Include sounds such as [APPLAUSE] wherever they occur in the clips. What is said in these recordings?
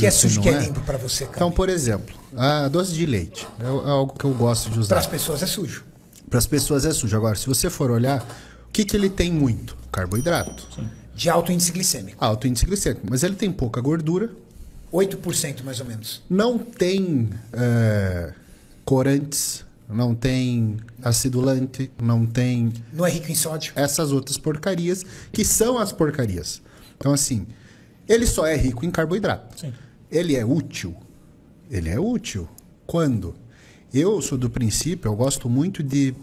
Que é sujo, que é, é? limpo para você, cara. Então, por exemplo, a ah, doce de leite é, é algo que eu gosto de usar. Para as pessoas é sujo. Para as pessoas é sujo. Agora, se você for olhar, o que, que ele tem muito? Carboidrato. Sim. De alto índice glicêmico. Alto índice glicêmico. Mas ele tem pouca gordura. 8% mais ou menos. Não tem é, corantes, não tem acidulante, não tem. Não é rico em sódio. Essas outras porcarias, que são as porcarias. Então, assim, ele só é rico em carboidrato. Sim ele é útil? Ele é útil. Quando? Eu sou do princípio, eu gosto muito de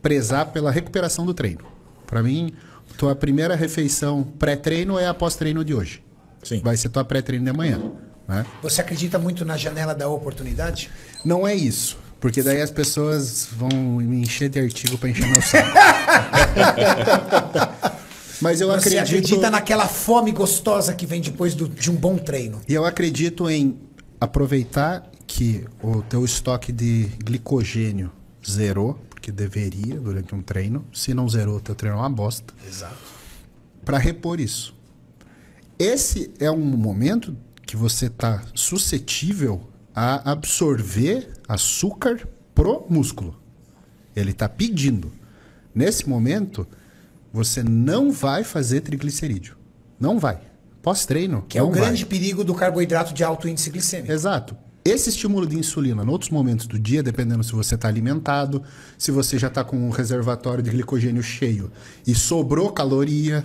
prezar pela recuperação do treino. Para mim, tua primeira refeição pré-treino é após treino de hoje. Sim. Vai ser tua pré-treino de amanhã. Né? Você acredita muito na janela da oportunidade? Não é isso. Porque daí as pessoas vão me encher de artigo para encher meu saco. [LAUGHS] Mas eu você acredito... acredita naquela fome gostosa que vem depois do, de um bom treino. E eu acredito em aproveitar que o teu estoque de glicogênio zerou, porque deveria durante um treino. Se não zerou, teu treino é uma bosta. Exato. Para repor isso. Esse é um momento que você está suscetível a absorver açúcar pro músculo. Ele está pedindo. Nesse momento, você não vai fazer triglicerídeo. Não vai. Pós-treino. Que é o vai. grande perigo do carboidrato de alto índice glicêmico. Exato. Esse estímulo de insulina, em outros momentos do dia, dependendo se você está alimentado, se você já está com um reservatório de glicogênio cheio e sobrou caloria,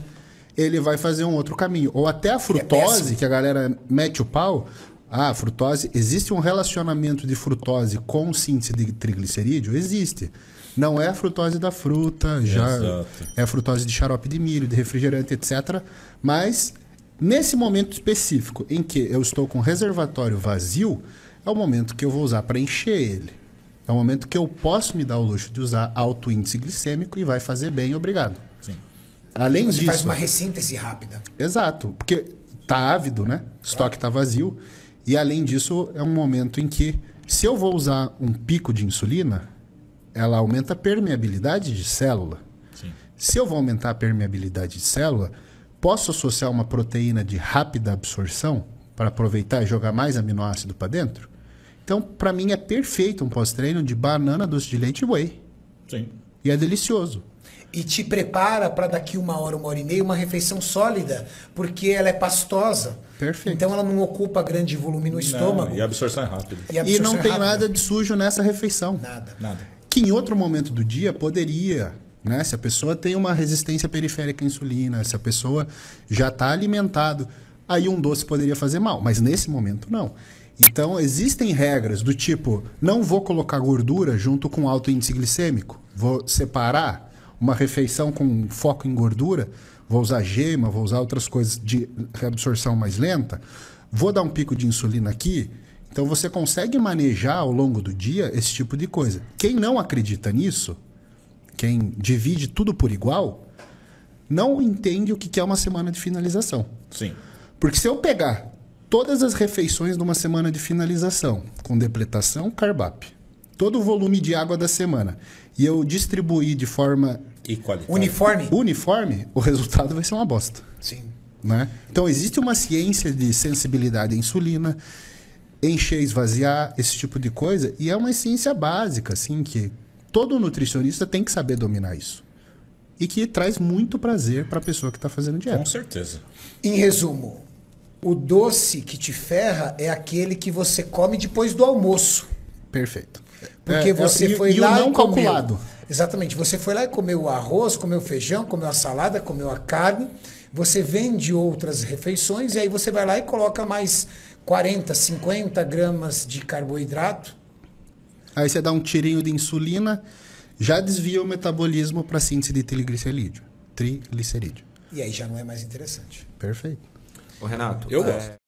ele vai fazer um outro caminho. Ou até a é frutose, é que a galera mete o pau, ah, frutose. Existe um relacionamento de frutose com síntese de triglicerídeo? Existe. Não é a frutose da fruta, já Exato. é a frutose de xarope de milho, de refrigerante, etc. Mas nesse momento específico em que eu estou com o reservatório vazio, é o momento que eu vou usar para encher ele. É o momento que eu posso me dar o luxo de usar alto índice glicêmico e vai fazer bem, obrigado. Sim. Além Você disso. faz uma ressíntese rápida. Exato, porque tá ávido, né? O estoque tá vazio. E além disso, é um momento em que, se eu vou usar um pico de insulina, ela aumenta a permeabilidade de célula. Sim. Se eu vou aumentar a permeabilidade de célula, posso associar uma proteína de rápida absorção para aproveitar e jogar mais aminoácido para dentro? Então, para mim é perfeito um pós-treino de banana, doce de leite e whey. Sim. E é delicioso e te prepara para daqui uma hora, uma hora e meia, uma refeição sólida, porque ela é pastosa. Perfeito. Então ela não ocupa grande volume no estômago. Não, e absorção é rápida. E, e não é tem nada de sujo nessa refeição. Nada. Nada. Que em outro momento do dia poderia, né? Se a pessoa tem uma resistência periférica à insulina, se a pessoa já está alimentado, aí um doce poderia fazer mal, mas nesse momento não. Então, existem regras do tipo: não vou colocar gordura junto com alto índice glicêmico, vou separar uma refeição com foco em gordura, vou usar gema, vou usar outras coisas de reabsorção mais lenta, vou dar um pico de insulina aqui. Então você consegue manejar ao longo do dia esse tipo de coisa. Quem não acredita nisso, quem divide tudo por igual, não entende o que é uma semana de finalização. Sim. Porque se eu pegar todas as refeições de uma semana de finalização, com depletação, carbap, todo o volume de água da semana, e eu distribuir de forma e Uniforme? Uniforme, o resultado vai ser uma bosta. Sim. Né? Então, existe uma ciência de sensibilidade à insulina, encher, esvaziar, esse tipo de coisa. E é uma ciência básica, assim, que todo nutricionista tem que saber dominar isso. E que traz muito prazer para a pessoa que está fazendo dieta. Com certeza. Em resumo, o doce que te ferra é aquele que você come depois do almoço. Perfeito. Porque é, é você é, foi e, lá e o não comeu. calculado. Exatamente. Você foi lá e comeu o arroz, comeu o feijão, comeu a salada, comeu a carne. Você vende outras refeições e aí você vai lá e coloca mais 40, 50 gramas de carboidrato. Aí você dá um tirinho de insulina, já desvia o metabolismo para síntese de triglicerídeo. Triglicerídeo. E aí já não é mais interessante. Perfeito. Ô, Renato. Eu é... gosto.